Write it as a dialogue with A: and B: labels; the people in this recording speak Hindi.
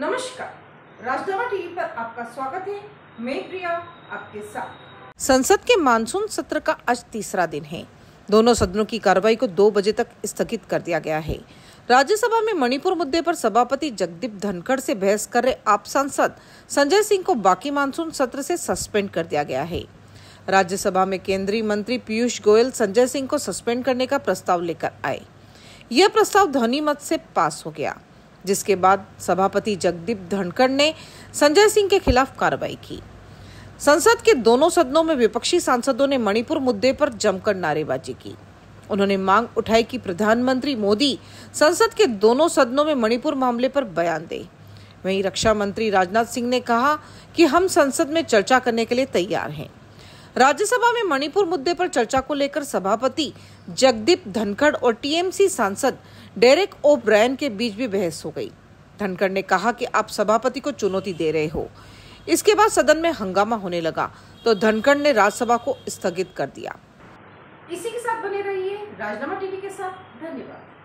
A: नमस्कार टीवी पर आपका स्वागत है मैं प्रिया आपके साथ
B: संसद के मानसून सत्र का आज तीसरा दिन है दोनों सदनों की कार्रवाई को दो बजे तक स्थगित कर दिया गया है राज्यसभा में मणिपुर मुद्दे पर सभापति जगदीप धनखड़ से बहस कर रहे आप सांसद संजय सिंह को बाकी मानसून सत्र से सस्पेंड कर दिया गया है राज्यसभा में केंद्रीय मंत्री पीयूष गोयल संजय सिंह को सस्पेंड करने का प्रस्ताव लेकर आए यह प्रस्ताव ध्वनि मत से पास हो गया जिसके बाद सभापति जगदीप धनखड़ ने संजय सिंह के खिलाफ कार्रवाई की संसद के दोनों सदनों में विपक्षी सांसदों ने मणिपुर मुद्दे पर जमकर नारेबाजी की उन्होंने मांग उठाई कि प्रधानमंत्री मोदी संसद के दोनों सदनों में मणिपुर मामले पर बयान दें वहीं रक्षा मंत्री राजनाथ सिंह ने कहा कि हम संसद में चर्चा करने के लिए तैयार हैं राज्यसभा में मणिपुर मुद्दे पर चर्चा को लेकर सभापति जगदीप धनखड़ और टीएमसी सांसद डेरेक ओ ब्रायन के बीच भी बहस हो गई धनखड़ ने कहा कि आप सभापति को चुनौती दे रहे हो इसके बाद सदन में हंगामा होने लगा तो धनखड़ ने राज्यसभा को स्थगित कर दिया
A: इसी के साथ बने रहिए राजनामा टीवी के साथ धन्यवाद